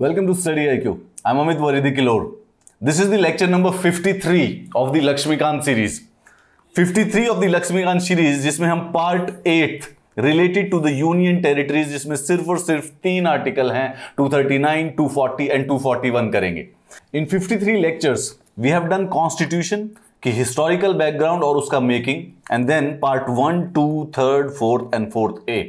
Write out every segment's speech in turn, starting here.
Welcome Welcome to Study IQ. I'm Amit वरिदी किलोर this is the lecture number 53 of the Laxmikanth series 53 of the Laxmikanth series जिसमें हम part eight related to the union territories जिसमें सिर्फ और सिर्फ तीन आर्टिकल हैं 239, 240 एंड 241 करेंगे in 53 lectures we have done constitution की हिस्टोरिकल बैकग्राउंड और उसका making and then part one two third fourth and fourth A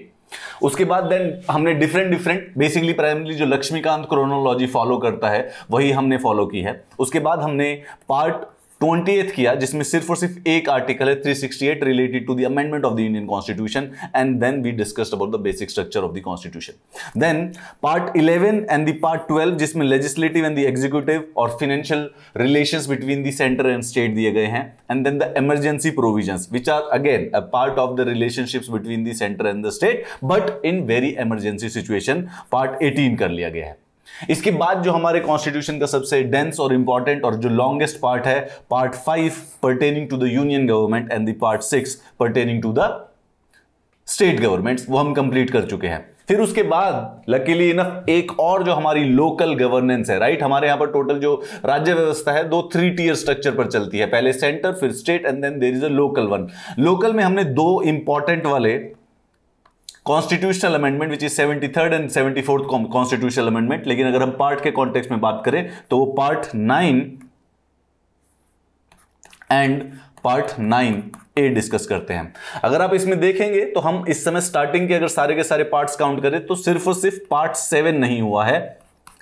उसके बाद देन हमने डिफरेंट डिफरेंट बेसिकली प्राइमरी जो लक्ष्मीकांत क्रोनोलॉजी फॉलो करता है वही हमने फॉलो की है उसके बाद हमने पार्ट ट्वेंटी एथ किया जिसमें सिर्फ और सिर्फ एक आर्टिकल है 368 related to the amendment of the Indian constitution and then we discussed about the basic structure of the constitution then part 11 and the part 12 जिसमें लेजिस्लेटिव एंड द एग्जीक्यूटिव और financial relations between the centre and state दिए गए हैं and then the emergency provision which are again a part of the relationships between the centre and the state but in very emergency situation part eighteen कर लिया गया है इसके बाद जो हमारे कॉन्स्टिट्यूशन का सबसे डेंस और इंपॉर्टेंट और जो लॉन्गेस्ट पार्ट है part five pertaining to the union government and the part six pertaining to the state governments वो हम कंप्लीट कर चुके हैं फिर उसके बाद लकीली इनफ एक और जो हमारी लोकल गवर्नेंस है राइट हमारे यहां पर टोटल जो राज्य व्यवस्था है दो थ्री टीयर स्ट्रक्चर पर चलती है पहले सेंटर फिर state and then there is a local one local में हमने दो इंपॉर्टेंट वाले constitutional amendment which is seventy third and seventy fourth constitutional amendment लेकिन अगर हम पार्ट के कॉन्टेक्स्ट में बात करें तो वो part nine and part nine A discuss करते हैं अगर आप इसमें देखेंगे तो हम इस समय स्टार्टिंग के अगर सारे के सारे पार्ट्स काउंट करें तो सिर्फ और सिर्फ पार्ट सेवन नहीं हुआ है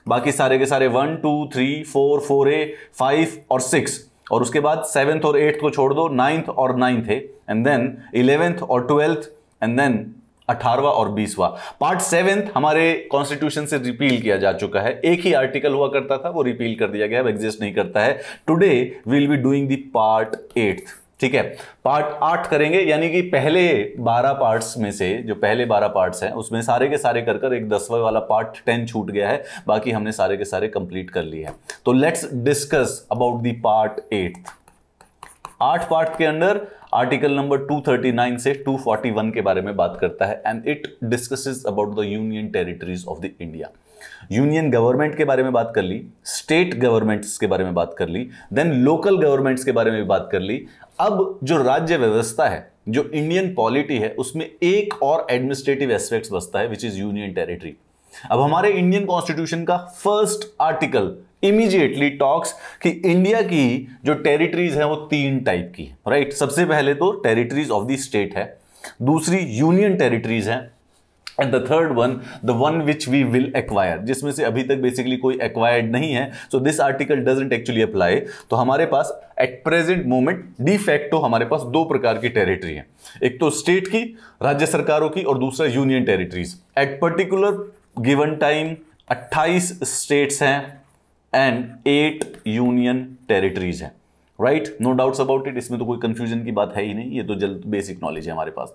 बाकी सारे के सारे one two three four four A five और सिक्स और उसके बाद सेवेंथ और एट्थ को छोड़ दो नाइन्थ और नाइन्थ है एंड देन इलेवेंथ और ट्वेल्थ एंड देन अठारवा और बीसवा पार्ट सेवेंथ हमारे कॉन्स्टिट्यूशन से रिपील किया जा चुका है एक ही आर्टिकल हुआ करता था वो रिपील कर दिया गया अब एग्जिस्ट नहीं करता है today will be doing the part eighth ठीक है पार्ट आठ करेंगे यानी कि पहले बारह पार्ट्स में से जो पहले बारह पार्ट्स हैं उसमें सारे के सारे कर कर एक दसवें वाला पार्ट टेन छूट गया है बाकी हमने सारे के सारे कंप्लीट कर लिए हैं तो let's discuss about the part eight आठ पार्ट के अंदर आर्टिकल नंबर 239 से 241 के बारे में बात करता है and it discusses about the union territories of the India union government के बारे में बात कर ली स्टेट गवर्नमेंट्स के बारे में बात कर ली देन लोकल गवर्नमेंट्स के बारे में भी बात कर ली अब जो राज्य व्यवस्था है जो इंडियन पॉलिटी है उसमें एक और एडमिनिस्ट्रेटिव एस्पेक्ट बसता है विच इज यूनियन टेरिटरी अब हमारे इंडियन कॉन्स्टिट्यूशन का फर्स्ट आर्टिकल इमीजिएटली टॉक्स कि इंडिया की जो टेरिटरीज हैं वो तीन टाइप की राइट right? सबसे पहले तो टेरिटरीज ऑफ द स्टेट है दूसरी यूनियन टेरिटरीज हैं and the third one the one which we will acquire जिसमें से अभी तक बेसिकली कोई एक्वायर्ड नहीं है so this article doesn't actually apply तो हमारे पास at present moment de facto हमारे पास दो प्रकार की टेरिटरी है एक तो स्टेट की राज्य सरकारों की और दूसरा union territories at particular given time 28 states हैं एंड एट यूनियन टेरिटरीज हैं right no doubts about it इसमें तो कोई कंफ्यूजन की बात है ही नहीं ये तो जल्द बेसिक नॉलेज है हमारे पास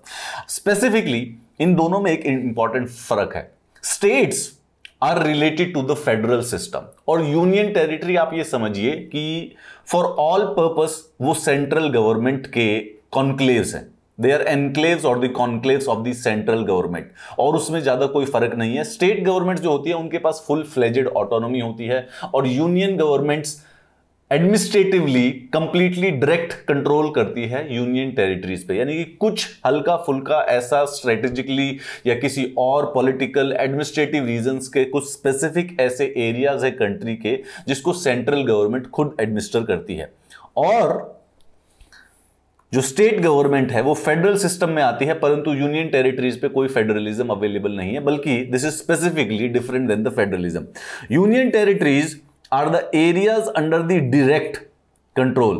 स्पेसिफिकली इन दोनों में एक इंपॉर्टेंट फर्क है states are related to the federal system और यूनियन टेरिटरी आप ये समझिए कि फॉर ऑल पर्पस वो सेंट्रल गवर्नमेंट के कॉन्क्लेव्स हैं दे आर एनक्लेव्स और the conclaves of the central government और उसमें ज़्यादा कोई फर्क नहीं है स्टेट गवर्नमेंट जो होती है उनके पास फुल फ्लेजेड ऑटोनोमी होती है और union governments administratively completely direct control करती है यूनियन टेरिटरीज पे यानी कि कुछ हल्का फुल्का ऐसा स्ट्रेटेजिकली या किसी और पॉलिटिकल एडमिनिस्ट्रेटिव रीजंस के कुछ स्पेसिफिक ऐसे एरियाज है कंट्री के जिसको सेंट्रल गवर्नमेंट खुद एडमिनिस्टर करती है और जो स्टेट गवर्नमेंट है वो फेडरल सिस्टम में आती है परंतु यूनियन टेरिटरीज पे कोई फेडरलिज्म अवेलेबल नहीं है बल्कि this is specifically different than the federalism union territories are the areas under the direct control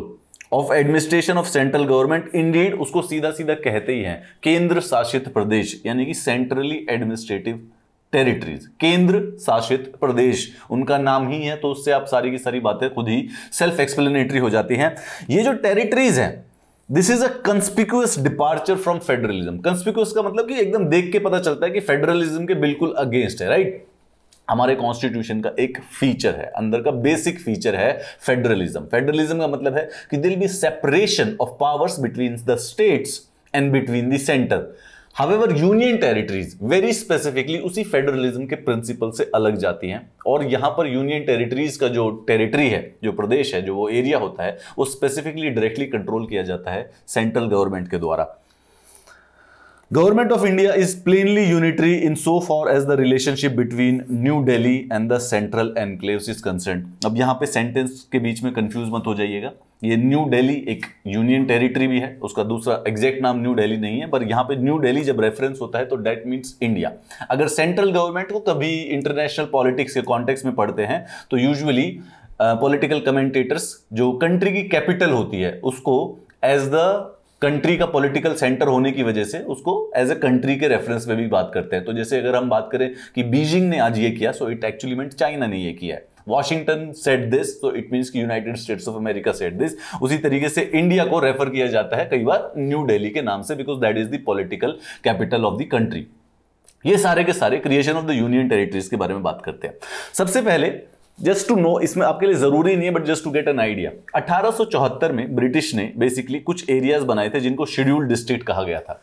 of administration of central government indeed उसको सीधा सीधा कहते ही हैं केंद्र शासित प्रदेश यानी कि सेंट्रली एडमिनिस्ट्रेटिव टेरिटरीज केंद्र शासित प्रदेश उनका नाम ही है तो उससे आप सारी की सारी बातें खुद ही सेल्फ एक्सप्लेनेटरी हो जाती हैं ये जो टेरिटरीज हैं this is a conspicuous departure from federalism conspicuous का मतलब कि एकदम देख के पता चलता है कि फेडरलिज्म के बिल्कुल अगेंस्ट है राइट हमारे कॉन्स्टिट्यूशन का एक फीचर है अंदर का बेसिक फीचर है फेडरलिज्म फेडरलिज्म का मतलब है कि दिल be separation of powers between the states and between the centre however union territories very specifically उसी फेडरलिज्म के प्रिंसिपल से अलग जाती हैं और यहाँ पर यूनियन टेरिटरीज का जो टेरिटरी है जो प्रदेश है जो वो एरिया होता है वो स्पेसिफिकली डायरेक्टली कंट्रोल किया जाता है सेंट्रल गवर्नमेंट के द्वारा government of India is plainly unitary in so for as the relationship between New Delhi and the central enclave is concern अब यहाँ पे सेंटेंस के बीच में कंफ्यूज मत हो जाइएगा ये न्यू डेली एक यूनियन टेरिटरी भी है उसका दूसरा एग्जैक्ट नाम न्यू डेली नहीं है पर यहाँ पे न्यू डेली जब रेफरेंस होता है तो डेट मीन्स इंडिया अगर सेंट्रल गवर्नमेंट को कभी इंटरनेशनल पॉलिटिक्स के कॉन्टेक्स में पढ़ते हैं तो यूजुअली पॉलिटिकल कमेंटेटर्स जो कंट्री की कैपिटल होती है उसको एज द कंट्री का पॉलिटिकल सेंटर होने की वजह से उसको एज ए कंट्री के रेफरेंस में भी बात करते हैं तो जैसे अगर हम बात करें कि बीजिंग ने आज ये किया so it actually meant China ने ये किया है वॉशिंगटन सेट दिस तो इट मीन की United States of America set this उसी तरीके से इंडिया को रेफर किया जाता है कई बार न्यू डेली के नाम से because that is the political capital of the country ये सारे के सारे creation of the union territories के बारे में बात करते हैं सबसे पहले जस्ट टू नो इसमें आपके लिए जरूरी नहीं है but just to get an idea 1874 में ब्रिटिश ने बेसिकली कुछ एरियाज बनाए थे जिनको शेड्यूल्ड डिस्ट्रिक्ट कहा गया था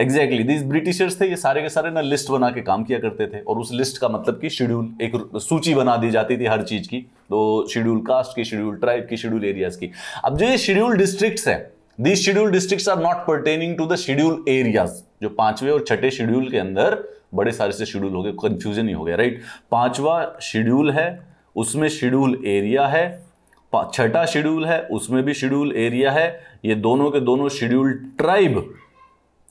एग्जैक्टली दिस ब्रिटिशर्स थे ये सारे के सारे ना लिस्ट बना के काम किया करते थे और उस लिस्ट का मतलब कि शेड्यूल एक सूची बना दी जाती थी हर चीज़ की तो शेड्यूल कास्ट की शेड्यूल ट्राइब की शेड्यूल एरियाज की अब जो ये शेड्यूल डिस्ट्रिक्ट्स है these schedule districts are not pertaining to the schedule areas जो पांचवें और छठे शेड्यूल के अंदर बड़े सारे से शेड्यूल हो गए कंफ्यूजन ही हो गया राइट पांचवा शेड्यूल है उसमें शेड्यूल एरिया है छठा शेड्यूल है उसमें भी शेड्यूल एरिया है ये दोनों के दोनों शेड्यूल ट्राइब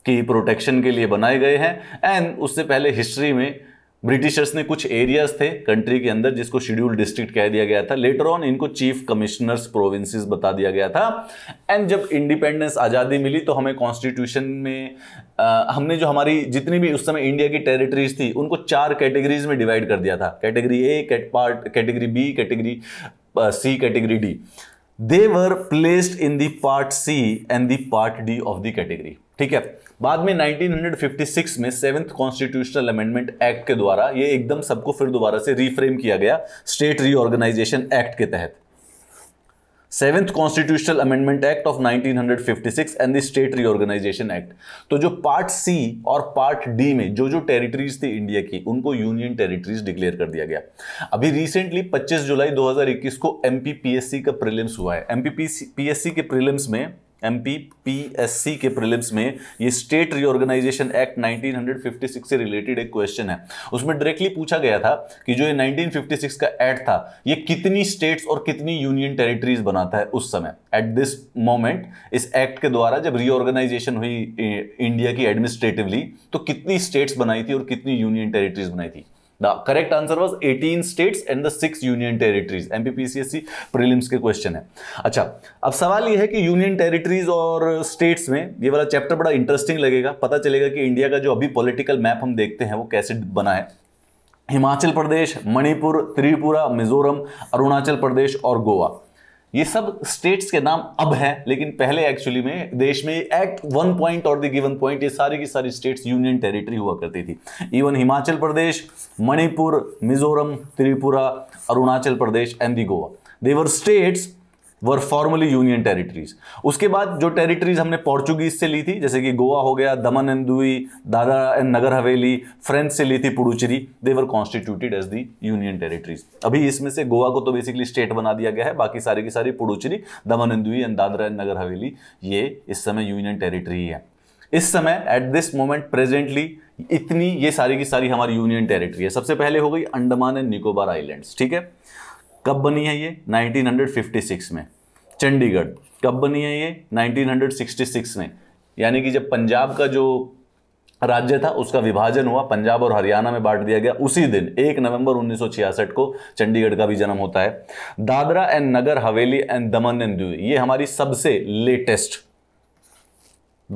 की प्रोटेक्शन के लिए बनाए गए हैं एंड उससे पहले हिस्ट्री में ब्रिटिशर्स ने कुछ एरियाज थे कंट्री के अंदर जिसको शेड्यूल डिस्ट्रिक्ट कह दिया गया था लेटर ऑन इनको चीफ कमिश्नर्स प्रोविंसेस बता दिया गया था एंड जब इंडिपेंडेंस आज़ादी मिली तो हमें कॉन्स्टिट्यूशन में आ, हमने जो हमारी जितनी भी उस समय इंडिया की टेरिटरीज थी उनको चार कैटेगरीज में डिवाइड कर दिया था category A cat part category B category C category D they were placed in the part C and the part D of the category ठीक है बाद में 1956 में सेवन्थ कॉन्स्टिट्यूशनल अमेंडमेंट एक्ट के द्वारा ये एकदम सबको फिर दोबारा से रीफ्रेम किया गया स्टेट रीऑर्गेनाइजेशन एक्ट के तहत seventh constitutional amendment act of 1956 and the state reorganisation act तो जो पार्ट सी और पार्ट डी में जो जो टेरिटरीज थी इंडिया की उनको यूनियन टेरिटरीज डिक्लेयर कर दिया गया अभी रिसेंटली 25 जुलाई 2021 को एमपीपीएससी का प्रीलिम्स हुआ है एमपीपीएससी के प्रीलिम्स में M P P S C के प्रिलिम्स में ये स्टेट रिओर्गेनाइजेशन एक्ट 1956 से रिलेटेड एक क्वेश्चन है उसमें डायरेक्टली पूछा गया था कि जो ये 1956 का एक्ट था ये कितनी स्टेट्स और कितनी यूनियन टेरिटरीज बनाता है उस समय एट दिस मोमेंट इस एक्ट के द्वारा जब रिओर्गेनाइजेशन हुई इंडिया की एडमिनिस्ट्रेटिवली तो कितनी स्टेट्स बनाई थी और कितनी यूनियन टेरिटरीज बनाई थी The correct answer was 18 states and the six union territories MPPCSC prelims के क्वेश्चन है अच्छा अब सवाल यह है कि यूनियन टेरिटरीज और स्टेट्स में ये वाला चैप्टर बड़ा इंटरेस्टिंग लगेगा पता चलेगा कि इंडिया का जो अभी पॉलिटिकल मैप हम देखते हैं वो कैसे बना है हिमाचल प्रदेश मणिपुर त्रिपुरा मिजोरम अरुणाचल प्रदेश और गोवा ये सब स्टेट्स के नाम अब हैं लेकिन पहले एक्चुअली में देश में एक्ट वन पॉइंट और द गिवन पॉइंट ये सारी की सारी स्टेट्स यूनियन टेरिटरी हुआ करती थी even Himachal Pradesh Manipur Mizoram Tripura Arunachal Pradesh and the Goa they were states were formerly union territories उसके बाद जो टेरिटरीज हमने पोर्चुगीज से ली थी जैसे कि गोवा हो गया दमन एंड दुई दादा एंड नगर हवेली फ्रेंच से ली थी Puducherry they were constituted as the union territories अभी इसमें से गोवा को तो बेसिकली स्टेट बना दिया गया है बाकी सारी की सारी पुडुचेरी दमन एंड दुई एंड दादरा एंड नगर हवेली ये इस समय यूनियन टेरिटरी है इस समय एट दिस मोमेंट प्रेजेंटली इतनी ये सारी की सारी हमारी यूनियन टेरिटरी है सबसे पहले हो गई अंडमान एंड निकोबार आइलैंड्स ठीक है कब बनी है ये 1956 में चंडीगढ़ कब बनी है ये 1966 में यानी कि जब पंजाब का जो राज्य था उसका विभाजन हुआ पंजाब और हरियाणा में बांट दिया गया उसी दिन एक नवंबर 1966 को चंडीगढ़ का भी जन्म होता है दादरा एंड नगर हवेली एंड दमन एंड दीव ये हमारी सबसे लेटेस्ट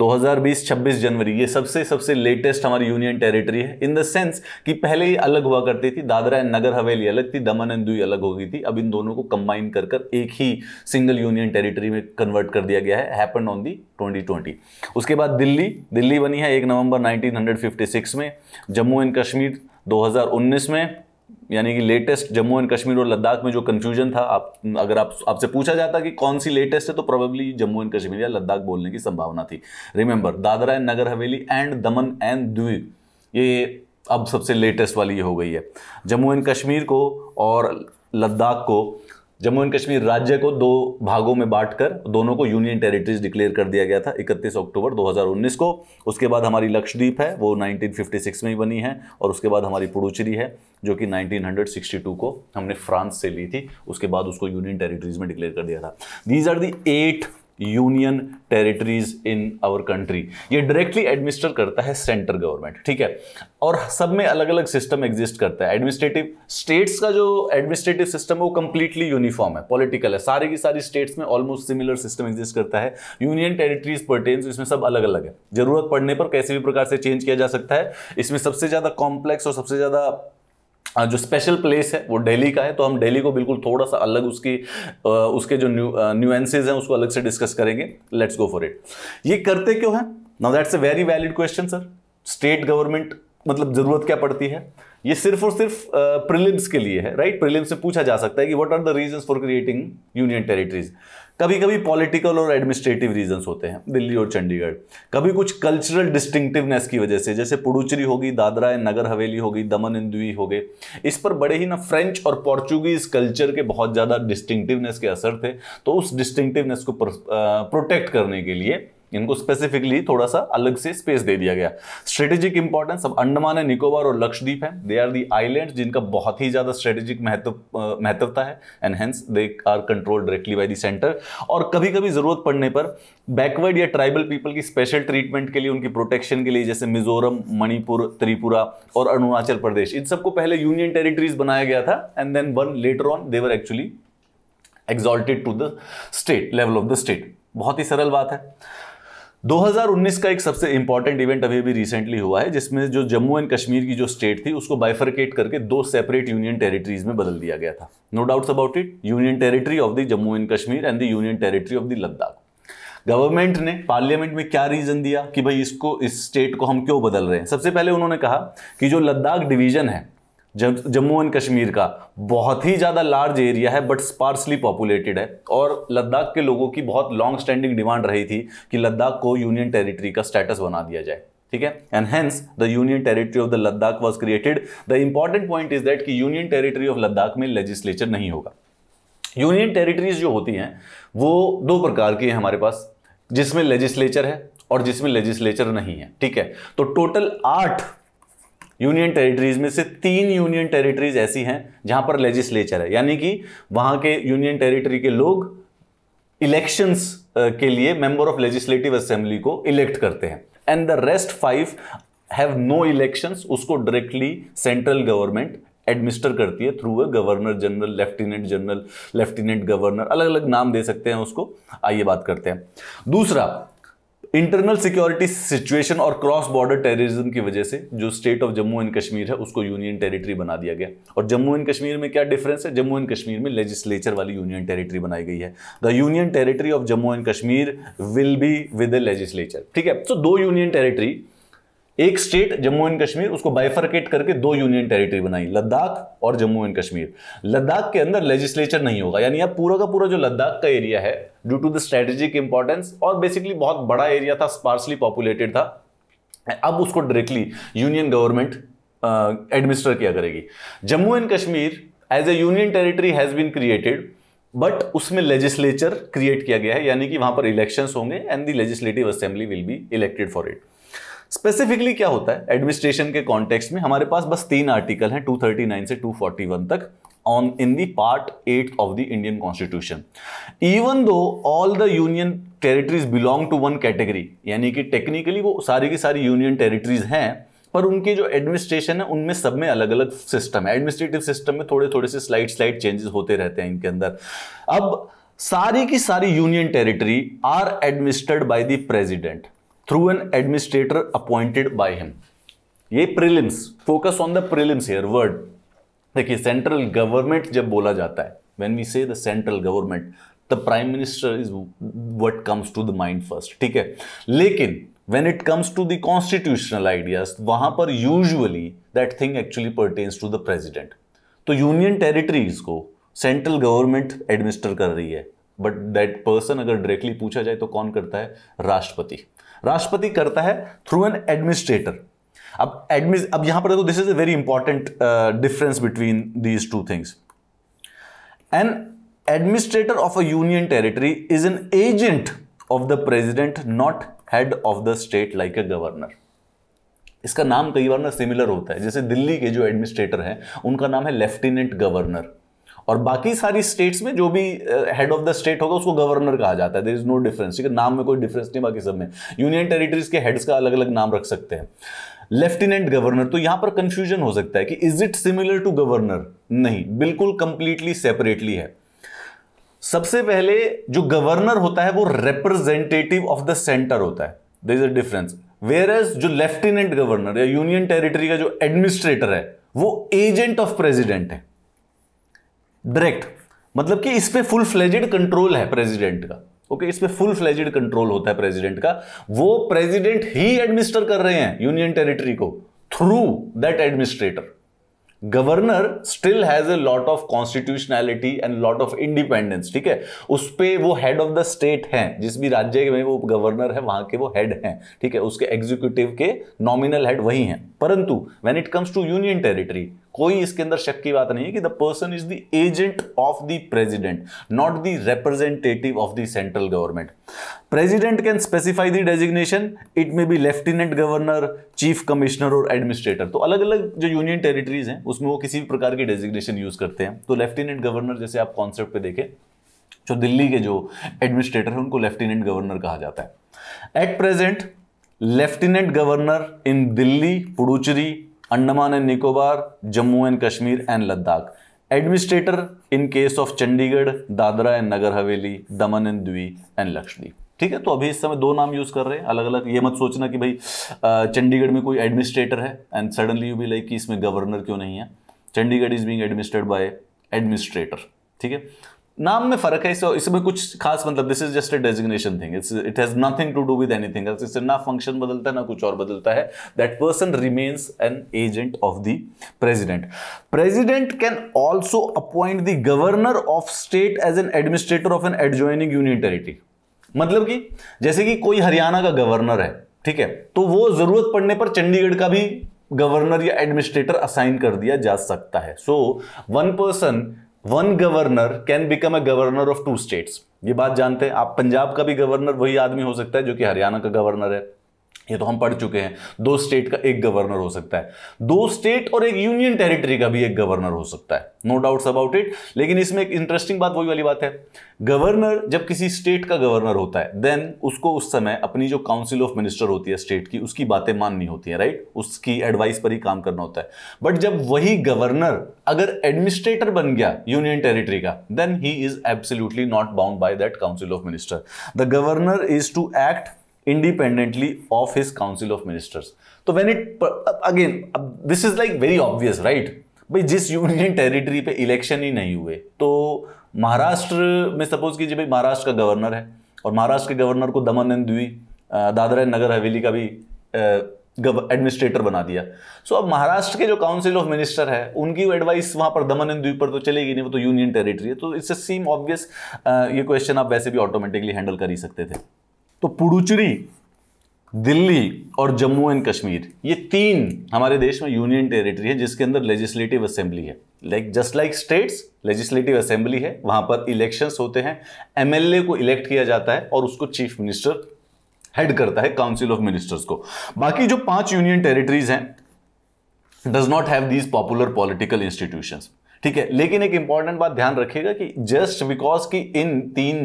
2020-26 जनवरी ये सबसे सबसे लेटेस्ट हमारी यूनियन टेरिटरी है इन द सेंस कि पहले ये अलग हुआ करती थी दादरा एंड नगर हवेली अलग थी दमन एंड दुई अलग हो गई थी अब इन दोनों को कंबाइन कर कर एक ही सिंगल यूनियन टेरिटरी में कन्वर्ट कर दिया गया है हैपन ऑन दी 2020 उसके बाद दिल्ली दिल्ली बनी है एक नवंबर 1956 में जम्मू एंड कश्मीर 2019 में यानी कि लेटेस्ट जम्मू एंड कश्मीर और लद्दाख में जो कन्फ्यूजन था आप अगर आप आपसे पूछा जाता कि कौन सी लेटेस्ट है तो प्रोबेबली जम्मू एंड कश्मीर या लद्दाख बोलने की संभावना थी रिमेंबर दादरा एंड नगर हवेली एंड दमन एंड द्वीप ये अब सबसे लेटेस्ट वाली हो गई है जम्मू एंड कश्मीर को और लद्दाख को जम्मू एंड कश्मीर राज्य को दो भागों में बांटकर दोनों को यूनियन टेरिटरीज डिक्लेयर कर दिया गया था 31 अक्टूबर 2019 को उसके बाद हमारी लक्षद्वीप है वो 1956 में ही बनी है और उसके बाद हमारी पुडुचेरी है जो कि 1962 को हमने फ्रांस से ली थी उसके बाद उसको यूनियन टेरिटरीज में डिक्लेयर कर दिया था these are the eight union territories in our country ये डायरेक्टली एडमिनिस्टर करता है सेंटर गवर्नमेंट ठीक है और सब में अलग अलग सिस्टम एग्जिस्ट करता है एडमिनिस्ट्रेटिव स्टेट्स का जो एडमिनिस्ट्रेटिव सिस्टम है वो कंप्लीटली यूनिफॉर्म है पॉलिटिकल है सारी की सारी स्टेट्स में ऑलमोस्ट सिमिलर सिस्टम एग्जिस्ट करता है यूनियन टेरिटरीज पर्टेन्स इसमें सब अलग अलग है जरूरत पड़ने पर कैसे भी प्रकार से चेंज किया जा सकता है इसमें सबसे ज़्यादा कॉम्प्लेक्स और सबसे ज़्यादा हाँ, जो स्पेशल प्लेस है वो दिल्ली का है तो हम दिल्ली को बिल्कुल थोड़ा सा अलग उसकी उसके जो न्यूएंसेज हैं उसको अलग से डिस्कस करेंगे लेट्स गो फॉर इट ये करते क्यों है now that's a very valid question sir state government मतलब ज़रूरत क्या पड़ती है ये सिर्फ और सिर्फ प्रिलिम्स के लिए है राइट right? प्रिलिम्स से पूछा जा सकता है कि what are the reasons for creating union territories कभी कभी पॉलिटिकल और एडमिनिस्ट्रेटिव रीजंस होते हैं दिल्ली और चंडीगढ़ कभी कुछ कल्चरल डिस्टिंक्टिवनेस की वजह से जैसे पुडुचेरी होगी दादरा एंड नगर हवेली होगी दमन इंदुई हो गए इस पर बड़े ही ना फ्रेंच और पोर्चुगीज कल्चर के बहुत ज़्यादा डिस्टिंक्टिवनेस के असर थे तो उस डिस्टिंक्टिवनेस को प्रोटेक्ट करने के लिए इनको स्पेसिफिकली थोड़ा सा अलग से स्पेस दे दिया गया स्ट्रेटेजिक इंपॉर्टेंस अब अंडमान है निकोबार और लक्षद्वीप है दे आर दी आइलैंड जिनका बहुत ही ज्यादा स्ट्रेटेजिक महत्व महत्वता है and hence they are control directly by the centre और कभी कभी जरूरत पड़ने पर बैकवर्ड या ट्राइबल पीपल की स्पेशल ट्रीटमेंट के लिए उनकी प्रोटेक्शन के लिए जैसे मिजोरम मणिपुर त्रिपुरा और अरुणाचल प्रदेश इन सबको पहले यूनियन टेरिटरीज बनाया गया था and then one later on they were actually exalted to the state level of the state बहुत ही सरल बात है 2019 का एक सबसे इंपॉर्टेंट इवेंट अभी अभी रिसेंटली हुआ है जिसमें जो जम्मू एंड कश्मीर की जो स्टेट थी उसको बाइफरकेट करके दो सेपरेट यूनियन टेरिटरीज में बदल दिया गया था no doubts about it union territory of the Jammu and Kashmir and the union territory of the Ladakh government ने पार्लियामेंट में क्या रीजन दिया कि भाई इसको इस स्टेट को हम क्यों बदल रहे हैं सबसे पहले उन्होंने कहा कि जो लद्दाख डिवीजन है जम्मू एंड कश्मीर का बहुत ही ज़्यादा लार्ज एरिया है बट स्पार्सली पॉपुलेटेड है और लद्दाख के लोगों की बहुत लॉन्ग स्टैंडिंग डिमांड रही थी कि लद्दाख को यूनियन टेरिटरी का स्टेटस बना दिया जाए ठीक है and hence the union territory of the Ladakh was created the important point is that कि यूनियन टेरिटरी ऑफ लद्दाख में लेजिस्लेचर नहीं होगा यूनियन टेरिटरीज जो होती हैं वो दो प्रकार की है हमारे पास जिसमें लेजिस्लेचर है और जिसमें लेजिस्लेचर नहीं है ठीक है तो टोटल आठ यूनियन टेरिटरीज में से तीन यूनियन टेरिटरीज ऐसी हैं जहां पर लेजिस्लेचर है यानी कि वहां के यूनियन टेरिटरी के लोग इलेक्शंस के लिए मेंबर ऑफ लेजिस्लेटिव असेंबली को इलेक्ट करते हैं and the rest five have no elections उसको डायरेक्टली सेंट्रल गवर्नमेंट एडमिनिस्टर करती है through a governor general lieutenant general lieutenant governor अलग अलग नाम दे सकते हैं उसको आइए बात करते हैं दूसरा इंटरनल सिक्योरिटी सिचुएशन और क्रॉस बॉर्डर टेररिज्म की वजह से जो state of Jammu and Kashmir है उसको यूनियन टेरिटरी बना दिया गया और जम्मू एंड कश्मीर में क्या डिफरेंस है जम्मू एंड कश्मीर में लेजिस्लेचर वाली यूनियन टेरिटरी बनाई गई है the union territory of Jammu and Kashmir will be with legislature ठीक है सो so, दो यूनियन टेरिटरी एक स्टेट जम्मू एंड कश्मीर उसको बाइफरकेट करके दो यूनियन टेरिटरी बनाई लद्दाख और जम्मू एंड कश्मीर लद्दाख के अंदर लेजिस्लेचर नहीं होगा यानी अब पूरा का पूरा जो लद्दाख का एरिया है due to the strategic importance और बेसिकली बहुत बड़ा एरिया था स्पार्सली पॉपुलेटेड था अब उसको डायरेक्टली यूनियन गवर्नमेंट एडमिनिस्टर किया करेगी Jammu and Kashmir as a union territory has been created but उसमें लेजिस्लेचर क्रिएट किया गया है यानी कि वहां पर इलेक्शंस होंगे and the legislative assembly will be elected for it specifically क्या होता है एडमिनिस्ट्रेशन के कॉन्टेक्स्ट में हमारे पास बस तीन आर्टिकल हैं 239 से 241 तक on in the part eight of the Indian constitution even though all the union territories belong to one category यानी कि टेक्निकली वो सारी की सारी यूनियन टेरिटरीज हैं पर उनकी जो एडमिनिस्ट्रेशन है उनमें सब में अलग अलग सिस्टम है एडमिनिस्ट्रेटिव सिस्टम में थोड़े थोड़े से स्लाइड स्लाइड चेंजेस होते रहते हैं इनके अंदर अब सारी की सारी union territory are administered by the president through an administrator appointed by him. ये prelims focus on the prelims here word देखिए सेंट्रल गवर्नमेंट जब बोला जाता है when we say the central government the prime minister is what comes to the mind first ठीक है लेकिन when it comes to the constitutional ideas वहां पर usually that thing actually pertains to the president तो union territories को central government administer कर रही है बट दैट पर्सन अगर डायरेक्टली पूछा जाए तो कौन करता है राष्ट्रपति राष्ट्रपति करता है थ्रू एन एडमिनिस्ट्रेटर अब एडमिन अब यहां पर देखो this is a very important difference between these two things an administrator of a union territory is an agent of the president not head of the state like a governor इसका नाम कई बार ना similar होता है जैसे दिल्ली के जो administrator हैं उनका नाम है लेफ्टिनेंट गवर्नर और बाकी सारी स्टेट्स में जो भी हेड ऑफ द स्टेट होगा उसको गवर्नर कहा जाता है देर इज नो डिफरेंस ठीक है नाम में कोई डिफरेंस नहीं बाकी सब में यूनियन टेरिटरीज के हेड्स का अलग अलग नाम रख सकते हैं लेफ्टिनेंट गवर्नर तो यहां पर कंफ्यूजन हो सकता है कि is it similar to governor नहीं बिल्कुल कंप्लीटली सेपरेटली है सबसे पहले जो गवर्नर होता है वो रिप्रेजेंटेटिव ऑफ द सेंटर होता है there is a difference whereas जो लेफ्टिनेंट गवर्नर या यूनियन टेरिटरी का जो एडमिनिस्ट्रेटर है वो एजेंट ऑफ प्रेजिडेंट है डायरेक्ट मतलब कि इस पर फुल फ्लेजेड कंट्रोल है प्रेसिडेंट का ओके इस पर फुल फ्लेजेड कंट्रोल होता है प्रेसिडेंट का वो प्रेसिडेंट ही एडमिनिस्टर कर रहे हैं यूनियन टेरिटरी को through that administrator governor still has a lot of constitutionality and lot of independence ठीक है उस पर वो हेड ऑफ द स्टेट हैं जिस भी राज्य में वो गवर्नर है वहां के वो हेड हैं ठीक है उसके एग्जीक्यूटिव के नॉमिनल हेड वही हैं परंतु when it comes to union territory कोई इसके अंदर शक की बात नहीं है कि the person is the agent of the president not the representative of the central government president can specify the designation it may be lieutenant governor chief commissioner और एडमिनिस्ट्रेटर तो अलग अलग जो यूनियन टेरिटरीज हैं उसमें वो किसी भी प्रकार की डेजिग्नेशन यूज करते हैं तो लेफ्टिनेंट गवर्नर जैसे आप कॉन्सेप्ट पे देखें जो दिल्ली के जो एडमिनिस्ट्रेटर हैं उनको लेफ्टिनेंट गवर्नर कहा जाता है at present lieutenant governor in Delhi Puducherry Andaman and Nicobar Jammu and Kashmir and Ladakh administrator in case of Chandigarh Dadra and Nagar Haveli Daman and द्वीप एंड लक्षद्वीप ठीक है तो अभी इस समय दो नाम यूज कर रहे हैं अलग अलग ये मत सोचना कि भाई चंडीगढ़ में कोई एडमिनिस्ट्रेटर है and suddenly you be like कि इसमें गवर्नर क्यों नहीं है Chandigarh is being administered by administrator ठीक है नाम में फर्क है इसमें इस कुछ खास मतलब this is just a designation thing it's it has nothing to do with anything else इससे ना फंक्शन बदलता है ना कुछ और बदलता है that person remains an agent of the president president can also appoint the governor of state as an administrator of an adjoining union territory मतलब कि जैसे कि कोई हरियाणा का गवर्नर है ठीक है तो वो जरूरत पड़ने पर चंडीगढ़ का भी गवर्नर या एडमिनिस्ट्रेटर असाइन कर दिया जा सकता है so one person one governor can become a governor of two states ये बात जानते हैं आप पंजाब का भी गवर्नर वही आदमी हो सकता है जो कि हरियाणा का गवर्नर है ये तो हम पढ़ चुके हैं दो स्टेट का एक गवर्नर हो सकता है दो स्टेट और एक यूनियन टेरिटरी का भी एक गवर्नर हो सकता है नो डाउट्स अबाउट इट लेकिन इसमें एक इंटरेस्टिंग बात वही वाली बात है गवर्नर जब किसी स्टेट का गवर्नर होता है देन उसको उस समय अपनी जो काउंसिल ऑफ मिनिस्टर होती है स्टेट की उसकी बातें माननी होती है राइट उसकी एडवाइस पर ही काम करना होता है बट जब वही गवर्नर अगर एडमिनिस्ट्रेटर बन गया यूनियन टेरिटरी का then he is absolutely not bound by that council of minister the governor is to act independently of his council of ministers तो when it again this is like very obvious right भाई जिस union territory पे election ही नहीं हुए तो महाराष्ट्र में suppose कीजिए भाई महाराष्ट्र का गवर्नर है और महाराष्ट्र के गवर्नर को दमन एंड द्वी दादरा एंड नगर हवेली का भी एडमिनिस्ट्रेटर बना दिया सो so, अब महाराष्ट्र के जो काउंसिल ऑफ मिनिस्टर है उनकी एडवाइस वहां पर दमन एंड द्वीप पर तो चलेगी नहीं वो तो यूनियन टेरिटरी है तो इट्स सेम सीम ऑब्वियस ये क्वेश्चन आप वैसे भी ऑटोमेटिकली हैंडल कर ही सकते थे तो पुडुचेरी दिल्ली और जम्मू एंड कश्मीर ये तीन हमारे देश में यूनियन टेरिटरी है जिसके अंदर लेजिस्लेटिव असेंबली है like just like states legislative assembly है वहां पर इलेक्शंस होते हैं एमएलए को इलेक्ट किया जाता है और उसको चीफ मिनिस्टर हेड करता है काउंसिल ऑफ मिनिस्टर्स को बाकी जो पांच यूनियन टेरिटरीज हैं does not have these popular political institutions ठीक है लेकिन एक इंपॉर्टेंट बात ध्यान रखिएगा कि जस्ट बिकॉज कि इन तीन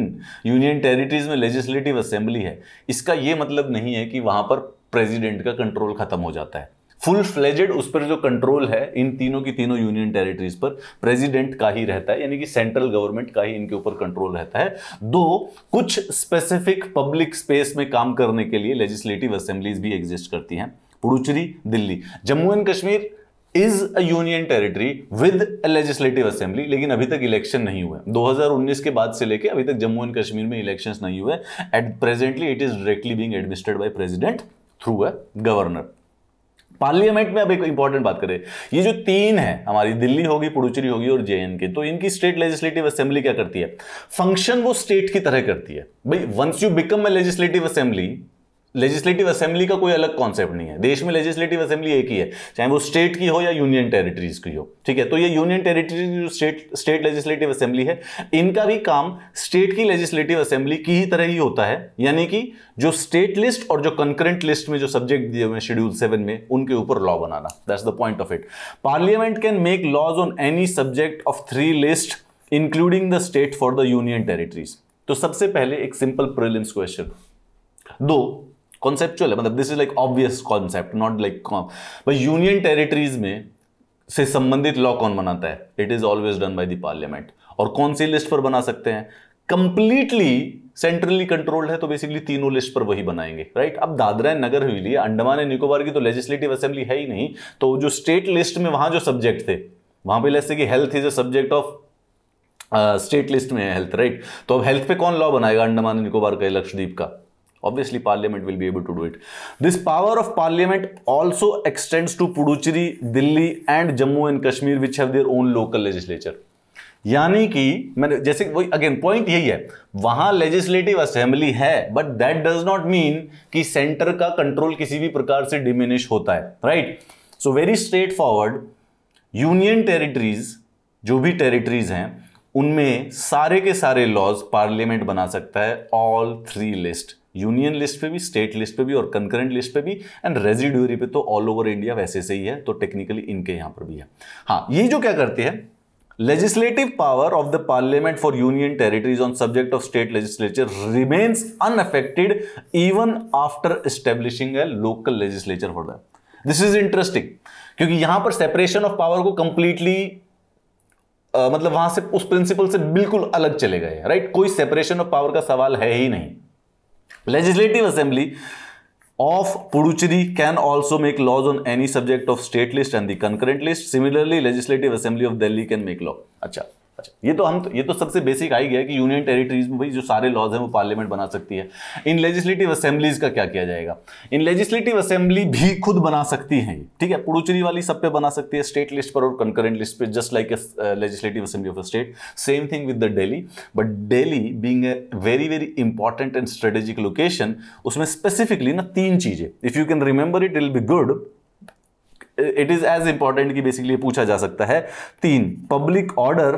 यूनियन टेरिटरीज में लेजिस्लेटिव असेंबली है इसका यह मतलब नहीं है कि वहां पर प्रेजिडेंट का कंट्रोल खत्म हो जाता है फुल फ्लेजेड उस पर जो कंट्रोल है इन तीनों की तीनों यूनियन टेरिटरीज पर प्रेसिडेंट का ही रहता है यानी कि सेंट्रल गवर्नमेंट का ही इनके ऊपर कंट्रोल रहता है दो कुछ स्पेसिफिक पब्लिक स्पेस में काम करने के लिए लेजिस्लेटिव असेंबलीज भी एग्जिस्ट करती हैं Puducherry Delhi Jammu and Kashmir is a union territory with legislative assembly लेकिन अभी तक इलेक्शन नहीं हुए 2019 के बाद से लेके अभी तक जम्मू एंड कश्मीर में इलेक्शन नहीं हुए at presently it is directly being administered by president through a governor parliament में अब एक इंपॉर्टेंट बात करें ये जो तीन है हमारी दिल्ली होगी पुडुचेरी होगी और जेएनके के तो इनकी स्टेट लेजिस्लेटिव असेंबली क्या करती है फंक्शन वो स्टेट की तरह करती है भाई once you become a legislative assembly legislative assembly का कोई अलग कॉन्सेप्ट नहीं है देश में लेजिस्लेटिव असेंबली एक ही है चाहे वो स्टेट की हो या यूनियन टेरिटरीज की हो ठीक है तो ये यूनियन टेरिटरीज जो स्टेट स्टेट लेजिस्लेटिव असेंबली है इनका भी काम स्टेट की लेजिस्लेटिव असेंबली की ही तरह ही होता है यानी कि जो स्टेट लिस्ट और जो कंकरेंट लिस्ट में जो सब्जेक्ट दिए हुए हैं शेड्यूल सेवन में उनके ऊपर लॉ बनाना that's the point of it parliament can make laws on any subject of three list including the state for the union territories तो सबसे पहले एक सिंपल प्रिलिम्स क्वेश्चन दो कॉन्सेप्चुअल है मतलब this is like obvious concept not like but union territories में से संबंधित लॉ कौन बनाता है it is always done by the parliament और कौन सी लिस्ट पर बना सकते हैं कंप्लीटली सेंट्रली कंट्रोल्ड है तो बेसिकली तीनों लिस्ट पर वही बनाएंगे राइट अब दादरा एंड नगर हवेली अंडमान एंड निकोबार की तो लेजिस्लेटिव असेंबली है ही नहीं तो जो स्टेट लिस्ट में वहां जो सब्जेक्ट थे वहां पर जैसे कि health is a subject of state list में है हेल्थ राइट right? तो अब हेल्थ पे कौन लॉ बनाएगा अंडमान निकोबार का लक्षद्वीप का obviously parliament will be able to do it this power of parliament also extends to puducherry delhi and jammu and kashmir which have their own local legislature यानी कि मैंने जैसे वही अगेन पॉइंट यही है वहां लेजिस्लेटिव असेंबली है but that does not mean कि सेंटर का कंट्रोल किसी भी प्रकार से डिमिनिश होता है right so very straight forward union territories जो भी टेरिटरीज हैं उनमें सारे के सारे लॉज पार्लियामेंट बना सकता है all three list union list पे भी स्टेट लिस्ट पे भी और कंकरेंट लिस्ट पे भी एंड रेजिड्यूरी पे तो ऑल ओवर इंडिया वैसे से ही है तो टेक्निकली इनके यहां पर भी है हाँ ये जो क्या करती है legislative power of the parliament for union territories on subject of state legislature remains unaffected even after establishing a local legislature for this is interesting क्योंकि यहां पर सेपरेशन ऑफ पावर को कंप्लीटली मतलब वहां से उस प्रिंसिपल से बिल्कुल अलग चले गए राइट कोई सेपरेशन ऑफ पावर का सवाल है ही नहीं Legislative Assembly of Puducherry can also make laws on any subject of state list and the concurrent list. Similarly, Legislative Assembly of Delhi can make law. Achha. अच्छा ये तो हम तो, ये तो सबसे बेसिक आई गया कि यूनियन टेरिटरीज में भाई जो सारे लॉज हैं वो पार्लियामेंट बना सकती है इन लेजिस्लेटिव असेंबलीज का क्या किया जाएगा इन लेजिस्लेटिव असेंबली भी खुद बना सकती है ठीक है पुडुचेरी वाली सब पे बना सकती है स्टेट लिस्ट पर और कंकरेंट लिस्ट पर just like legislative assembly of state same thing with the Delhi but Delhi being a very very important and strategic location उसमें स्पेसिफिकली ना तीन चीज़ें if you can remember it will be good it is as important कि basically पूछा जा सकता है तीन public order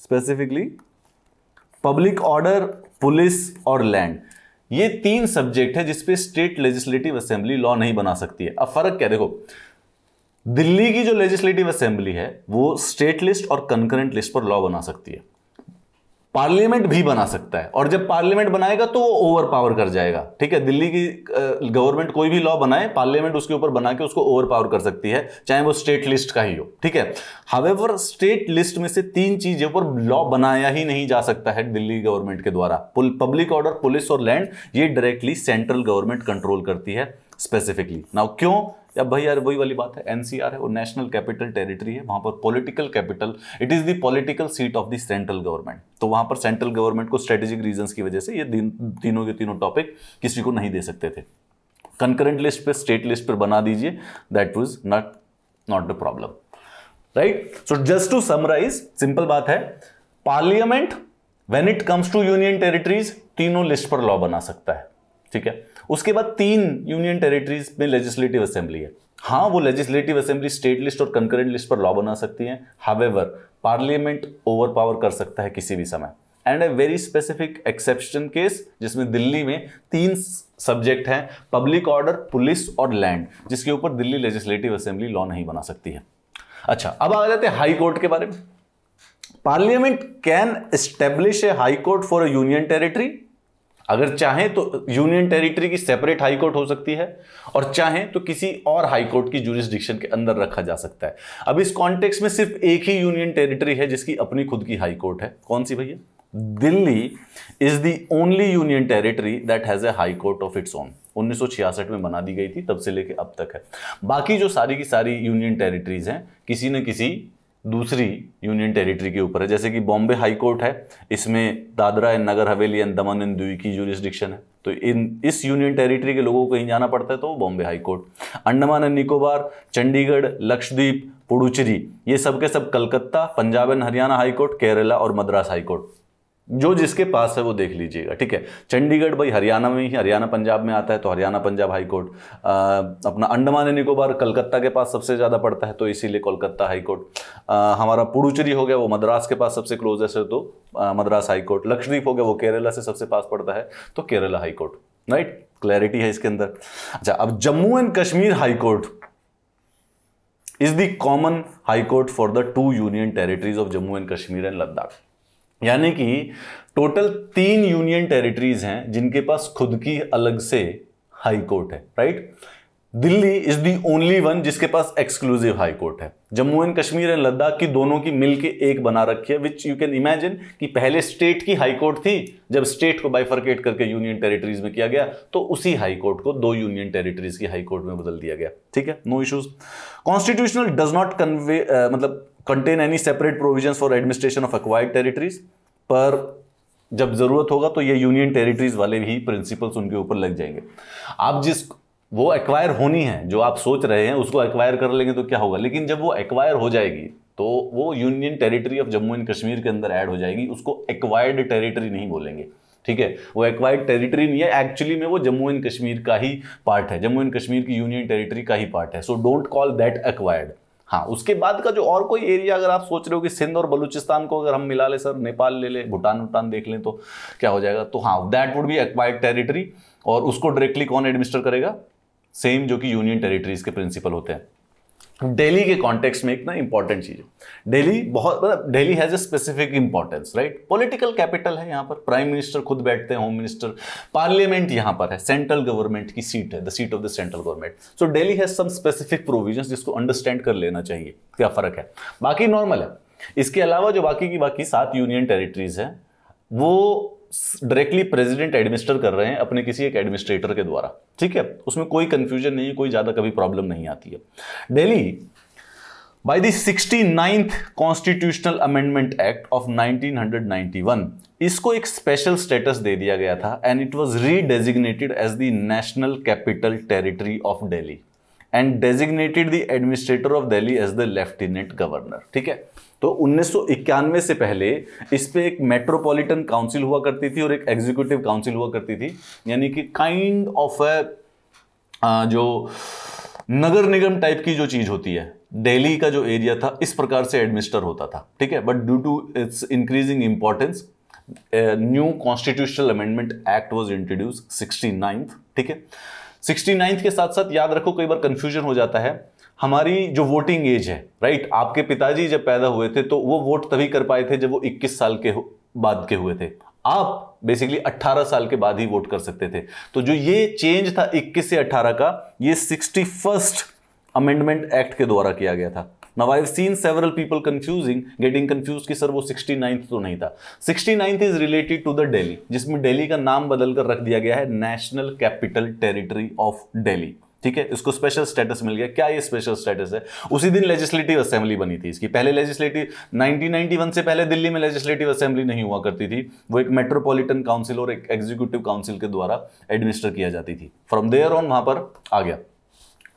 specifically public order police और लैंड ये तीन सब्जेक्ट है जिसपे स्टेट लेजिस्लेटिव असेंबली लॉ नहीं बना सकती है अब फर्क क्या देखो दिल्ली की जो लेजिस्लेटिव असेंबली है वो स्टेट लिस्ट और कंकरेंट लिस्ट पर लॉ बना सकती है पार्लियामेंट भी बना सकता है और जब पार्लियामेंट बनाएगा तो वो ओवर पावर कर जाएगा ठीक है दिल्ली की गवर्नमेंट कोई भी लॉ बनाए पार्लियामेंट उसके ऊपर बना के उसको ओवर पावर कर सकती है चाहे वो स्टेट लिस्ट का ही हो ठीक है हावेवर स्टेट लिस्ट में से तीन चीजें पर लॉ बनाया ही नहीं जा सकता है दिल्ली गवर्नमेंट के द्वारा पब्लिक ऑर्डर पुलिस और लैंड ये डायरेक्टली सेंट्रल गवर्नमेंट कंट्रोल करती है स्पेसिफिकली नाउ क्यों या भाई यार वही वाली बात है एनसीआर है वो नेशनल कैपिटल टेरिटरी है वहां पर political capital it is the political seat of the central government तो वहां पर सेंट्रल गवर्नमेंट को स्ट्रेटेजिक रीजन की वजह से ये तीनों के तीनों टॉपिक किसी को नहीं दे सकते थे कंकरेंट लिस्ट पर स्टेट लिस्ट पर बना दीजिए that was not not the problem right so just to summarise simple बात है parliament when it comes to union territories तीनों लिस्ट पर लॉ बना सकता है ठीक है उसके बाद तीन यूनियन टेरिटरीज में लेजिस्लेटिव असेंबली है हाँ वो लेजिस्लेटिव असेंबली स्टेट लिस्ट और कंकरेंट लिस्ट पर लॉ बना सकती है हावेवर पार्लियामेंट ओवर पावर कर सकता है किसी भी समय and a very specific exception case जिसमें दिल्ली में तीन सब्जेक्ट हैं पब्लिक ऑर्डर पुलिस और लैंड जिसके ऊपर दिल्ली लेजिस्लेटिव असेंबली लॉ नहीं बना सकती है अच्छा अब आ जाते हैं हाई कोर्ट के बारे में parliament can establish a high court for a union territory अगर चाहें तो यूनियन टेरिटरी की सेपरेट हाई कोर्ट हो सकती है और चाहें तो किसी और हाई कोर्ट की जुरिस्डिक्शन के अंदर रखा जा सकता है अब इस कॉन्टेक्स में सिर्फ एक ही यूनियन टेरिटरी है जिसकी अपनी खुद की हाई कोर्ट है कौन सी भैया Delhi is the only union territory that has a high court of its own 1966 में बना दी गई थी तब से लेके अब तक है बाकी जो सारी की सारी यूनियन टेरिटरीज हैं किसी न किसी दूसरी यूनियन टेरिटरी के ऊपर है जैसे कि बॉम्बे हाई कोर्ट है इसमें दादरा एंड नगर हवेली एंड दमन एंड दुई की जूरिस्डिक्शन है तो इन इस यूनियन टेरिटरी के लोगों को कहीं जाना पड़ता है तो Bombay high court Andaman and Nicobar Chandigarh Lakshadweep Puducherry ये सब के सब Calcutta Punjab and Haryana high court Kerala और मद्रास हाई कोर्ट जो जिसके पास है वो देख लीजिएगा ठीक है चंडीगढ़ भाई हरियाणा में ही हरियाणा पंजाब में आता है तो हरियाणा पंजाब हाई कोर्ट अपना अंडमान एंड निकोबार कलकत्ता के पास सबसे ज़्यादा पड़ता है तो इसीलिए कोलकाता हाई कोर्ट हमारा पुडुचेरी हो गया वो मद्रास के पास सबसे क्लोजेस्ट है तो मद्रास हाई कोर्ट लक्षद्वीप हो गया वो केरला से सबसे पास पड़ता है तो Kerala high court right clarity है इसके अंदर अच्छा अब Jammu and Kashmir high court is the common high court for the two union territories of Jammu and Kashmir and Ladakh यानी कि टोटल तीन यूनियन टेरिटरीज हैं जिनके पास खुद की अलग से हाई कोर्ट है right Delhi is the only one जिसके पास एक्सक्लूसिव हाई कोर्ट है जम्मू एंड कश्मीर एंड लद्दाख की दोनों की मिलके एक बना रखी है विच यू कैन इमेजिन कि पहले स्टेट की हाई कोर्ट थी जब स्टेट को बाइफर्केट करके यूनियन टेरिटरीज में किया गया तो उसी हाई कोर्ट को दो यूनियन टेरिटरीज की हाई कोर्ट में बदल दिया गया ठीक है no issues constitutional does not convey मतलब contain any separate provisions for administration of acquired territories पर जब जरूरत होगा तो ये यूनियन टेरिटरीज वाले भी प्रिंसिपल्स उनके ऊपर लग जाएंगे आप जिस वो एक्वायर होनी है जो आप सोच रहे हैं उसको एक्वायर कर लेंगे तो क्या होगा लेकिन जब वो एक्वायर हो जाएगी तो वो union territory of Jammu and Kashmir के अंदर ऐड हो जाएगी उसको एक्वायर्ड टेरिटरी नहीं बोलेंगे ठीक है वो एक्वायर्ड टेरिटरी नहीं है एक्चुअली में वो जम्मू एंड कश्मीर का ही पार्ट है जम्मू एंड कश्मीर की यूनियन टेरिटरी का ही पार्ट है so don't call that acquired हाँ उसके बाद का जो और कोई एरिया अगर आप सोच रहे हो कि सिंध और बलूचिस्तान को अगर हम मिला ले सर नेपाल ले ले भूटान वूटान देख लें तो क्या हो जाएगा तो हाँ that would be acquired territory और उसको डायरेक्टली कौन एडमिनिस्टर करेगा सेम जो कि यूनियन टेरिटरीज के प्रिंसिपल होते हैं डेली के कॉन्टेक्स्ट में एक ना इंपॉर्टेंट चीज़ है डेली बहुत मतलब Delhi has a specific importance right political capital है यहाँ पर प्राइम मिनिस्टर खुद बैठते हैं होम मिनिस्टर पार्लियामेंट यहाँ पर है सेंट्रल गवर्नमेंट की सीट है the seat of the central government so Delhi has some specific provision जिसको अंडरस्टैंड कर लेना चाहिए क्या फ़र्क है बाकी नॉर्मल है इसके अलावा जो बाकी की बाकी सात यूनियन टेरिटरीज हैं वो डायरेक्टली प्रेसिडेंट एडमिनिस्टर कर रहे हैं अपने किसी एक एडमिनिस्ट्रेटर के द्वारा ठीक है उसमें कोई कंफ्यूजन नहीं है कोई ज़्यादा कभी प्रॉब्लम नहीं आती है by by sixty ninth constitutional amendment act of 1991 इसको एक स्पेशल स्टेटस दे दिया गया था and it was redesignated as the national capital territory of Delhi and designated the administrator of Delhi as the lieutenant governor ठीक है तो उन्नीस से पहले इस पर एक मेट्रोपॉलिटन काउंसिल हुआ करती थी और एक एग्जीक्यूटिव काउंसिल हुआ करती थी यानी कि काइंड ऑफ ए जो नगर निगम टाइप की जो चीज़ होती है दिल्ली का जो एरिया था इस प्रकार से एडमिनिस्टर होता था ठीक है but due to its increasing importance new constitutional amendment act was introduce sixty ठीक है सिक्सटी के साथ साथ याद रखो कई बार कंफ्यूजन हो जाता है हमारी जो वोटिंग एज है राइट आपके पिताजी जब पैदा हुए थे तो वो वोट तभी कर पाए थे जब वो 21 साल के बाद के हुए थे आप बेसिकली 18 साल के बाद ही वोट कर सकते थे तो जो ये चेंज था 21 से 18 का ये सिक्सटी फर्स्ट अमेंडमेंट एक्ट के द्वारा किया गया था now I have seen several people confusing getting confuse कि सर वो सिक्सटी नाइन्थ तो नहीं था sixty ninth is related to the Delhi जिसमें डेली का नाम बदलकर रख दिया गया है national capital territory of Delhi ठीक है इसको स्पेशल स्टेटस मिल गया क्या ये स्पेशल स्टेटस है उसी दिन लेजिस्लेटिव असेंबली बनी थी इसकी पहले लेजिस्लेटिव 1991 से पहले दिल्ली में लेजिस्लेटिव असेंबली नहीं हुआ करती थी वो एक मेट्रोपॉलिटन काउंसिल और एक एग्जीक्यूटिव काउंसिल के द्वारा एडमिनिस्टर किया जाती थी फ्रॉम देयर ऑन वहां पर आ गया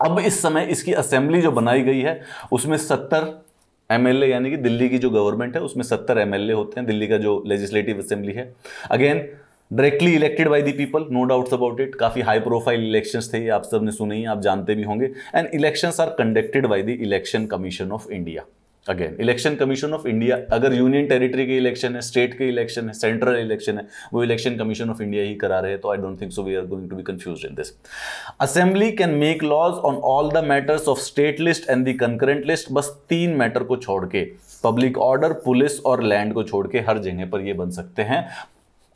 अब इस समय इसकी असेंबली जो बनाई गई है उसमें सत्तर एमएलए यानी कि दिल्ली की जो गवर्नमेंट है उसमें सत्तर एमएलए होते हैं दिल्ली का जो लेजिस्लेटिव असेंबली है again directly elected by the people no doubts about it काफ़ी हाई प्रोफाइल इलेक्शन थे आप सब ने सुने ही आप जानते भी होंगे and election are conducted by the election commission of India again election commission of India अगर यूनियन टेरिटरी के इलेक्शन है स्टेट के इलेक्शन है सेंट्रल इलेक्शन है वो इलेक्शन कमीशन ऑफ इंडिया ही करा रहे हैं तो I don't think so we are going to be confuse in this assembly can make laws on all the matters of state list and the concurrent list बस तीन matter को छोड़ के पब्लिक ऑर्डर पुलिस और land को छोड़ के हर जगह पर ये बन सकते हैं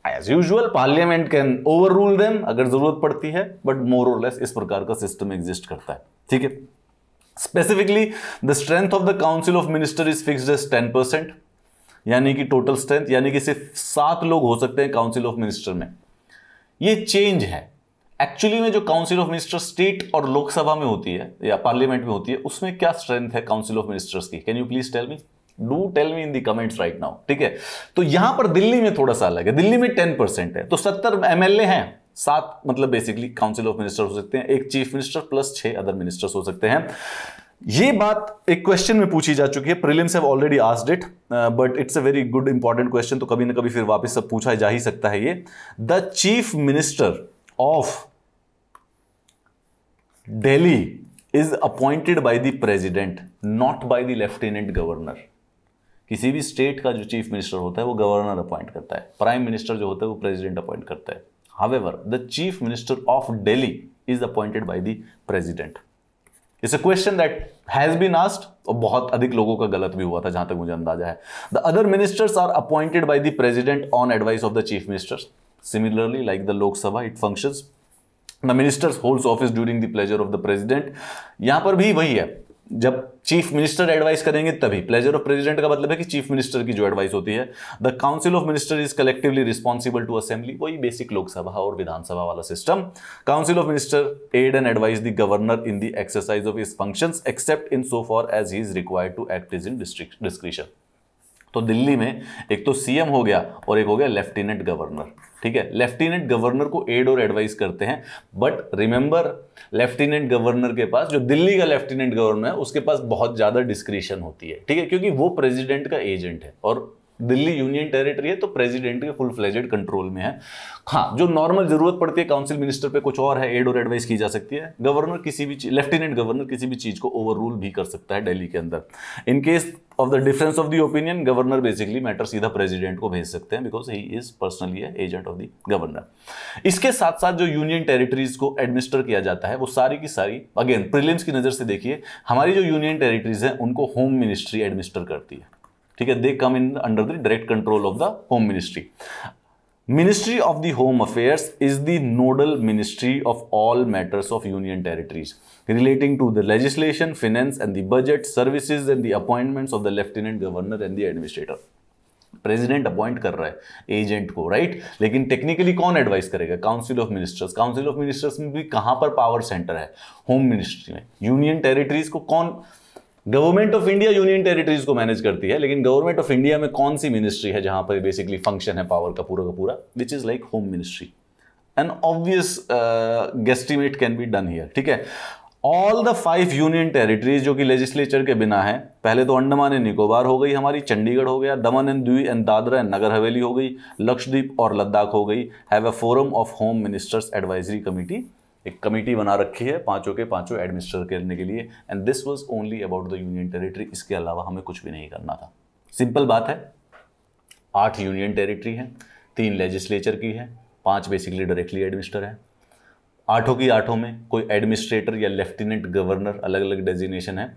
as usual parliament can overrule them अगर जरूरत पड़ती है बट मोर और लेस इस प्रकार का सिस्टम एग्जिस्ट करता है ठीक है specifically the strength of the council of minister is fix ten percent यानी कि टोटल स्ट्रेंथ यानी कि सिर्फ सात लोग हो सकते हैं काउंसिल ऑफ मिनिस्टर में ये चेंज है एक्चुअली में जो काउंसिल ऑफ मिनिस्टर स्टेट और लोकसभा में होती है या पार्लियामेंट में होती है उसमें क्या स्ट्रेंथ है काउंसिल ऑफ मिनिस्टर्स की can you please tell me do tell me in the comments right now ठीक है तो यहां पर दिल्ली में थोड़ा सा अलग है दिल्ली में टेन परसेंट है तो सत्तर एमएलए हैं सात मतलब बेसिकली काउंसिल ऑफ मिनिस्टर हो सकते हैं एक चीफ मिनिस्टर प्लस छह अदर मिनिस्टर्स हो सकते हैं ये बात एक क्वेश्चन में पूछी जा चुकी है prelims have already asked it but it's a very good important question तो कभी ना कभी फिर वापस सब पूछा जा ही सकता है ये the chief minister of Delhi is appointed by the president not by the lieutenant governor किसी भी स्टेट का जो चीफ मिनिस्टर होता है वो गवर्नर अपॉइंट करता है प्राइम मिनिस्टर जो होता है वो प्रेसिडेंट अपॉइंट करता है however the chief minister of Delhi is appointed by the president it's a question that has been asked और बहुत अधिक लोगों का गलत भी हुआ था जहां तक मुझे अंदाजा है the other ministers are appointed by the president on advice of the chief ministers similarly like the Lok Sabha it functions the ministers holds office during the pleasure of the president यहां पर भी वही है जब चीफ मिनिस्टर एडवाइस करेंगे तभी pleasure of president का मतलब है कि चीफ मिनिस्टर की जो एडवाइस होती है the council of minister is collectively responsible to assembly वही बेसिक लोकसभा और विधानसभा वाला system council of minister aid and advice the governor in the exercise of his functions except in so for as he is required to act is in description तो दिल्ली में एक तो CM हो गया और एक हो गया लेफ्टिनेंट गवर्नर ठीक है लेफ्टिनेंट गवर्नर को एड और एडवाइस करते हैं बट रिमेंबर लेफ्टिनेंट गवर्नर के पास जो दिल्ली का लेफ्टिनेंट गवर्नर है उसके पास बहुत ज़्यादा डिस्क्रिशन होती है ठीक है क्योंकि वो प्रेसिडेंट का एजेंट है और दिल्ली यूनियन टेरिटरी है तो प्रेसिडेंट के फुल फ्लेजेड कंट्रोल में है हाँ जो नॉर्मल जरूरत पड़ती है काउंसिल मिनिस्टर पे कुछ और है एड और एडवाइस की जा सकती है गवर्नर किसी भी लेफ्टिनेंट गवर्नर किसी भी चीज को ओवर रूल भी कर सकता है डेली के अंदर in case of the difference of the opinion governor basically matter सीधा प्रेसिडेंट को भेज सकते हैं because he is personally agent of the governor इसके साथ साथ जो यूनियन टेरिटरीज को एडमिनिस्टर किया जाता है वो सारी की सारी अगेन प्रिलिम्स की नज़र से देखिए हमारी जो यूनियन टेरिटरीज है उनको होम मिनिस्ट्री एडमिनिस्टर करती है ठीक है they come in under the direct control of the home ministry ministry of the home affairs is the nodal ministry of all matters of union territories relating to the legislation finance and the budget services and the appointments of the lieutenant governor and the administrator president appoint कर रहा है agent को right right? लेकिन technically कौन advice करेगा council of ministers council of ministers में भी कहाँ पर पावर सेंटर है होम मिनिस्ट्री में यूनियन टेरिटरीज को कौन government of India union territories को मैनेज करती है लेकिन गवर्नमेंट ऑफ इंडिया में कौन सी मिनिस्ट्री है जहां पर बेसिकली फंक्शन है पावर का पूरा का पूरा which is like home ministry an obvious guesstimate can be done here ठीक है all the five union territories जो कि लेजिस्लेचर के बिना है पहले तो अंडमान एंड निकोबार हो गई हमारी चंडीगढ़ हो गया दमन एंड द्वी एंड दादरा एंड नगर हवेली हो गई लक्षद्वीप और लद्दाख हो गई have a forum of home ministers advisory committee एक कमेटी बना रखी है पांचों के पांचों एडमिनिस्टर करने के लिए and this was only about the union territory इसके अलावा हमें कुछ भी नहीं करना था सिंपल बात है आठ यूनियन टेरिटरी हैं तीन लेजिस्लेचर की है पांच बेसिकली डायरेक्टली एडमिनिस्टर हैं आठों की आठों में कोई एडमिनिस्ट्रेटर या लेफ्टिनेंट गवर्नर अलग अलग डेजिग्नेशन है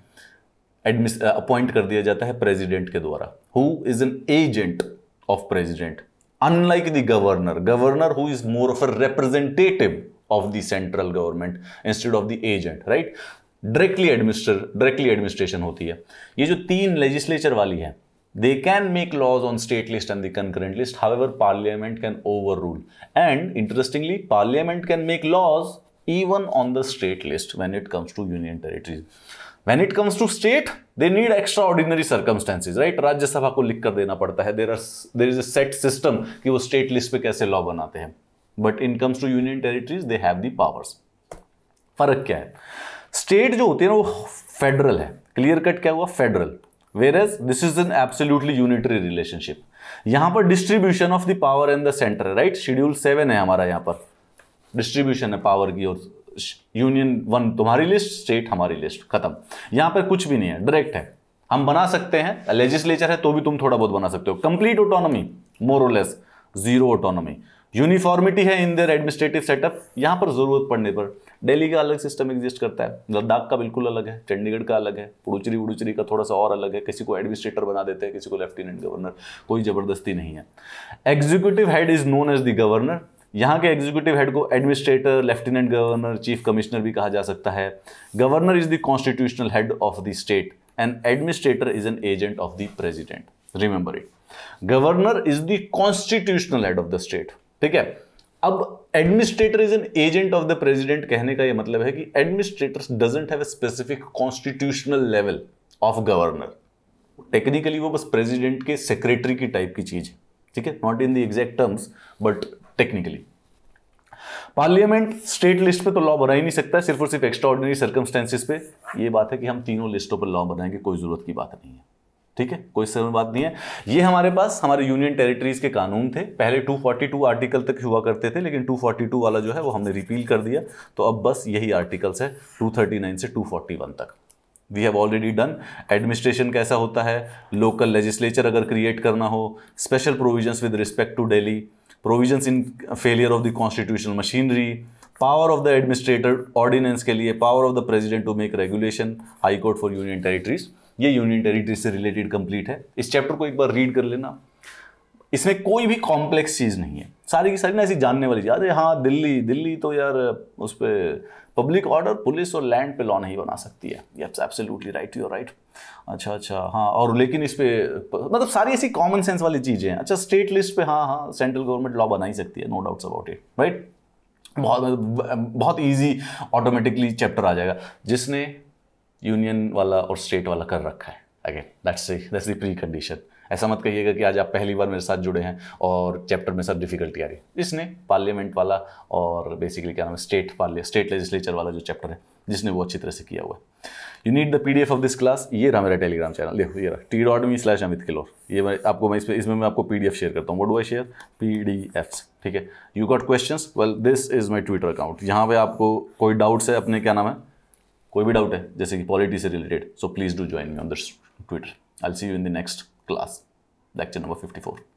एडमिस अपॉइंट कर दिया जाता है प्रेसिडेंट के द्वारा who is an agent of president unlike the governor governor who is more of a representative of the central government instead of the agent right directly administer directly administration होती है ये जो तीन लेजिस्लेचर वाली है they can make laws on state list and the concurrent list however parliament can overrule and interestingly parliament can make laws even on the state list when it comes to union territories when it comes to state they need extraordinary circumstances right राज्य सभा को लिख कर देना पड़ता है there are there is a set system कि वो स्टेट लिस्ट पे कैसे लॉ बनाते हैं but in comes to union territories they have the powers फर्क क्या है स्टेट जो होती है ना वो फेडरल है क्लियर कट क्या हुआ federal whereas this is an absolutely unitary relationship यहां पर distribution of the power and the centre right schedule seven है हमारा यहां पर डिस्ट्रीब्यूशन है पावर की और यूनियन वन तुम्हारी लिस्ट स्टेट हमारी लिस्ट खत्म यहां पर कुछ भी नहीं है डायरेक्ट है हम बना सकते हैं लेजिस्लेचर है तो भी तुम थोड़ा बहुत बना सकते हो complete autonomy more or less zero autonomy uniformity है इन देयर एडमिनिस्ट्रेटिव सेटअप यहाँ पर ज़रूरत पड़ने पर दिल्ली का अलग सिस्टम एग्जिस्ट करता है लद्दाख का बिल्कुल अलग है चंडीगढ़ का अलग है पुडुचरी वुडुचरी का थोड़ा सा और अलग है किसी को एडमिनिस्ट्रेटर बना देते हैं किसी को लेफ्टिनेंट गवर्नर कोई ज़बरदस्ती नहीं है executive head is known as the governor यहाँ के एग्जीक्यूटिव हेड को administrator lieutenant governor chief commissioner भी कहा जा सकता है governor is the constitutional head of the state and administrator is an agent of the president remember it governor is the constitutional head of the state ठीक है अब administrator is an agent of the president कहने का यह मतलब है कि administrator doesn't have specific constitutional level of governor technically वो बस प्रेसिडेंट के सेक्रेटरी की टाइप की चीज है ठीक है not in the exact terms but technically parliament state list पे तो लॉ बना ही नहीं सकता सिर्फ और सिर्फ एक्स्ट्रा ऑर्डिनरी सर्कमस्टेंसेज पे ये बात है कि हम तीनों लिस्टों पर लॉ बनाएंगे कोई जरूरत की बात नहीं है ठीक है कोई सरल बात नहीं है ये हमारे पास हमारे यूनियन टेरिटरीज के कानून थे पहले 242 आर्टिकल तक हुआ करते थे लेकिन 242 वाला जो है वो हमने रिपील कर दिया तो अब बस यही आर्टिकल्स है 239 से 241 तक we have already done administration कैसा होता है लोकल लेजिस्लेचर अगर क्रिएट करना हो special provisions with respect to Delhi provisions in failure of the constitutional machinery power of the administrator ordinance के लिए power of the president to make regulation high court for union territories ये union territory से related complete है इस chapter को एक बार read कर लेना इसमें कोई भी कॉम्प्लेक्स चीज़ नहीं है सारी की सारी ना ऐसी जानने वाली चीज़ अरे हाँ दिल्ली दिल्ली तो यार उस पर पब्लिक ऑर्डर पुलिस और लैंड पे लॉ नहीं बना सकती है ये एब्सोल्युटली राइट यू राइट अच्छा अच्छा हाँ और लेकिन इस पर मतलब सारी ऐसी कॉमन सेंस वाली चीज़ें हैं अच्छा स्टेट लिस्ट पे हाँ हाँ सेंट्रल गवर्नमेंट लॉ बना ही सकती है no doubts about it right बहुत बहुत ईजी ऑटोमेटिकली चैप्टर आ जाएगा जिसने यूनियन वाला और स्टेट वाला कर रखा है again that's that's the precondition ऐसा मत कहिएगा कि आज आप पहली बार मेरे साथ जुड़े हैं और चैप्टर में सब डिफिकल्टी आ रही है जिसने पार्लियामेंट वाला और बेसिकली क्या नाम है स्टेट पार्लिया स्टेट लेजिस्लेचर वाला जो चैप्टर है जिसने वो अच्छी तरह से किया हुआ है you need the P of this class ये रहा मेरा टेलीग्राम चैनल देखो ये रहा T dot me slash Amit Kilhor ये मैं आपको मैं इसमें इसमें मैं आपको पी डी एफ शेयर करता हूँ what do I share P D ठीक है you got question well this is my twitter account यहाँ पर आपको कोई डाउट्स है अपने क्या नाम है कोई भी डाउट है जैसे कि पॉलिटी से related so please do join me on this twitter I see you in the next class lecture number fifty four